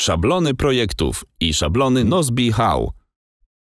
Szablony projektów i szablony Nozbi How.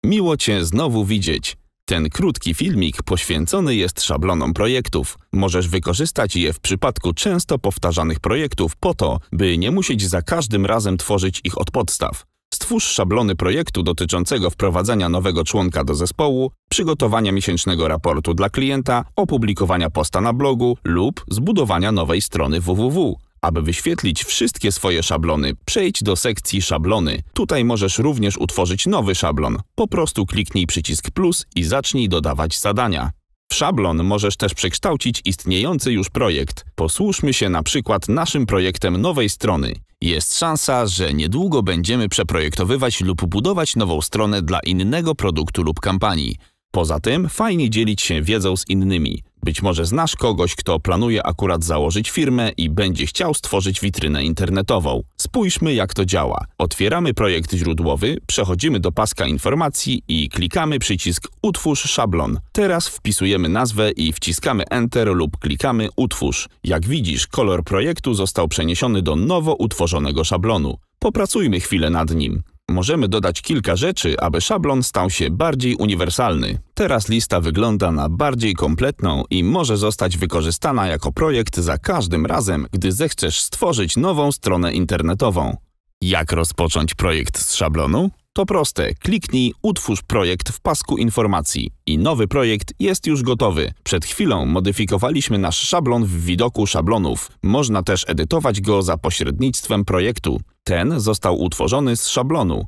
Miło Cię znowu widzieć. Ten krótki filmik poświęcony jest szablonom projektów. Możesz wykorzystać je w przypadku często powtarzanych projektów po to, by nie musieć za każdym razem tworzyć ich od podstaw. Stwórz szablony projektu dotyczącego wprowadzenia nowego członka do zespołu, przygotowania miesięcznego raportu dla klienta, opublikowania posta na blogu lub zbudowania nowej strony www. Aby wyświetlić wszystkie swoje szablony, przejdź do sekcji Szablony. Tutaj możesz również utworzyć nowy szablon. Po prostu kliknij przycisk plus i zacznij dodawać zadania. W szablon możesz też przekształcić istniejący już projekt. Posłuszmy się na przykład naszym projektem nowej strony. Jest szansa, że niedługo będziemy przeprojektowywać lub budować nową stronę dla innego produktu lub kampanii. Poza tym fajnie dzielić się wiedzą z innymi. Być może znasz kogoś, kto planuje akurat założyć firmę i będzie chciał stworzyć witrynę internetową. Spójrzmy, jak to działa. Otwieramy projekt źródłowy, przechodzimy do paska informacji i klikamy przycisk Utwórz szablon. Teraz wpisujemy nazwę i wciskamy Enter lub klikamy Utwórz. Jak widzisz, kolor projektu został przeniesiony do nowo utworzonego szablonu. Popracujmy chwilę nad nim. Możemy dodać kilka rzeczy, aby szablon stał się bardziej uniwersalny. Teraz lista wygląda na bardziej kompletną i może zostać wykorzystana jako projekt za każdym razem, gdy zechcesz stworzyć nową stronę internetową. Jak rozpocząć projekt z szablonu? To proste. Kliknij Utwórz projekt w pasku informacji i nowy projekt jest już gotowy. Przed chwilą modyfikowaliśmy nasz szablon w widoku szablonów. Można też edytować go za pośrednictwem projektu. Ten został utworzony z szablonu.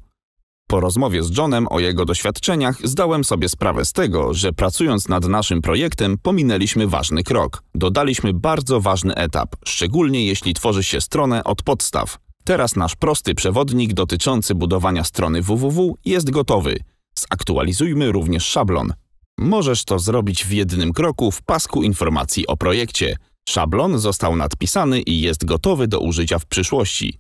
Po rozmowie z Johnem o jego doświadczeniach zdałem sobie sprawę z tego, że pracując nad naszym projektem pominęliśmy ważny krok. Dodaliśmy bardzo ważny etap, szczególnie jeśli tworzy się stronę od podstaw. Teraz nasz prosty przewodnik dotyczący budowania strony www jest gotowy. Zaktualizujmy również szablon. Możesz to zrobić w jednym kroku w pasku informacji o projekcie. Szablon został nadpisany i jest gotowy do użycia w przyszłości.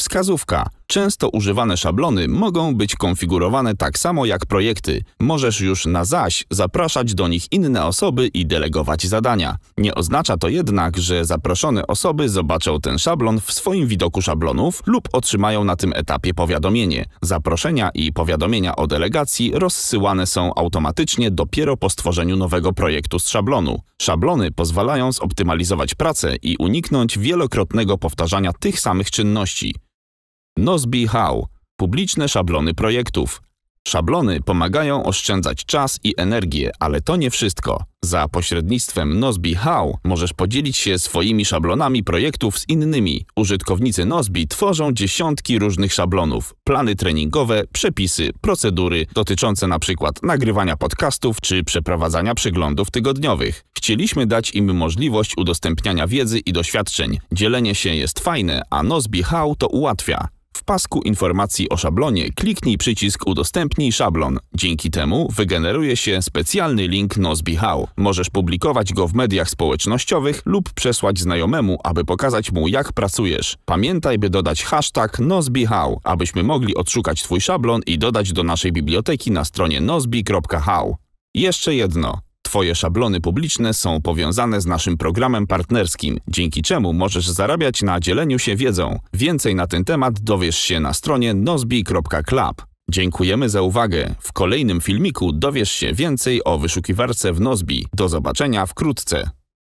Wskazówka – Często używane szablony mogą być konfigurowane tak samo jak projekty. Możesz już na zaś zapraszać do nich inne osoby i delegować zadania. Nie oznacza to jednak, że zaproszone osoby zobaczą ten szablon w swoim widoku szablonów lub otrzymają na tym etapie powiadomienie. Zaproszenia i powiadomienia o delegacji rozsyłane są automatycznie dopiero po stworzeniu nowego projektu z szablonu. Szablony pozwalają zoptymalizować pracę i uniknąć wielokrotnego powtarzania tych samych czynności. Nozbi How – publiczne szablony projektów. Szablony pomagają oszczędzać czas i energię, ale to nie wszystko. Za pośrednictwem Nozbi How możesz podzielić się swoimi szablonami projektów z innymi. Użytkownicy Nozbi tworzą dziesiątki różnych szablonów, plany treningowe, przepisy, procedury dotyczące np. nagrywania podcastów czy przeprowadzania przeglądów tygodniowych. Chcieliśmy dać im możliwość udostępniania wiedzy i doświadczeń. Dzielenie się jest fajne, a Nozbi How to ułatwia. W pasku informacji o szablonie kliknij przycisk Udostępnij szablon. Dzięki temu wygeneruje się specjalny link Nozbe How. Możesz publikować go w mediach społecznościowych lub przesłać znajomemu, aby pokazać mu jak pracujesz. Pamiętaj, by dodać hashtag Nozbe How, abyśmy mogli odszukać Twój szablon i dodać do naszej biblioteki na stronie nozbi.how. Jeszcze jedno. Twoje szablony publiczne są powiązane z naszym programem partnerskim, dzięki czemu możesz zarabiać na dzieleniu się wiedzą. Więcej na ten temat dowiesz się na stronie nozbi.club. Dziękujemy za uwagę. W kolejnym filmiku dowiesz się więcej o wyszukiwarce w Nozbi. Do zobaczenia wkrótce.